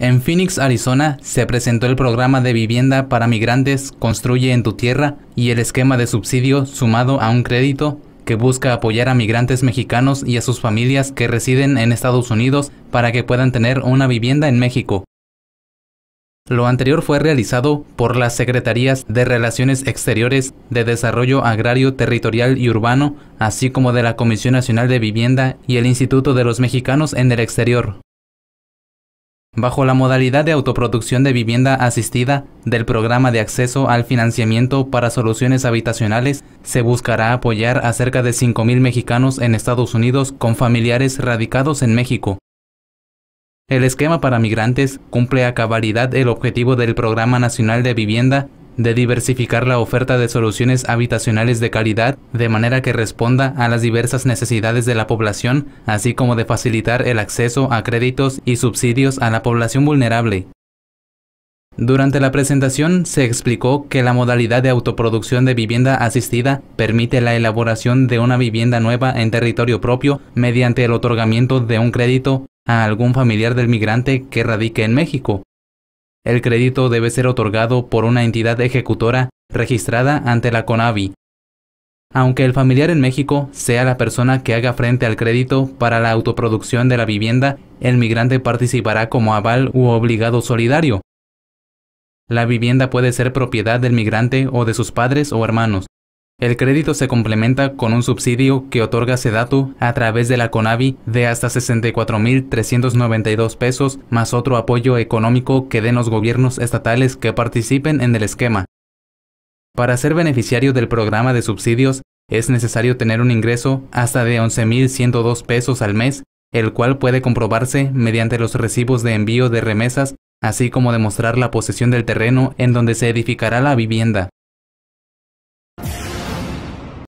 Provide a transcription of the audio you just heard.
En Phoenix, Arizona, se presentó el programa de vivienda para migrantes Construye en tu tierra y el esquema de subsidio sumado a un crédito que busca apoyar a migrantes mexicanos y a sus familias que residen en Estados Unidos para que puedan tener una vivienda en México. Lo anterior fue realizado por las Secretarías de Relaciones Exteriores, de Desarrollo Agrario Territorial y Urbano, así como de la Comisión Nacional de Vivienda y el Instituto de los Mexicanos en el Exterior bajo la modalidad de autoproducción de vivienda asistida del programa de acceso al financiamiento para soluciones habitacionales, se buscará apoyar a cerca de 5.000 mexicanos en Estados Unidos con familiares radicados en México. El esquema para migrantes cumple a cabalidad el objetivo del Programa Nacional de Vivienda de diversificar la oferta de soluciones habitacionales de calidad de manera que responda a las diversas necesidades de la población, así como de facilitar el acceso a créditos y subsidios a la población vulnerable. Durante la presentación se explicó que la modalidad de autoproducción de vivienda asistida permite la elaboración de una vivienda nueva en territorio propio mediante el otorgamiento de un crédito a algún familiar del migrante que radique en México, el crédito debe ser otorgado por una entidad ejecutora registrada ante la CONAVI. Aunque el familiar en México sea la persona que haga frente al crédito para la autoproducción de la vivienda, el migrante participará como aval u obligado solidario. La vivienda puede ser propiedad del migrante o de sus padres o hermanos. El crédito se complementa con un subsidio que otorga Sedatu a través de la CONAVI de hasta 64.392 pesos más otro apoyo económico que den los gobiernos estatales que participen en el esquema. Para ser beneficiario del programa de subsidios es necesario tener un ingreso hasta de 11.102 pesos al mes, el cual puede comprobarse mediante los recibos de envío de remesas, así como demostrar la posesión del terreno en donde se edificará la vivienda.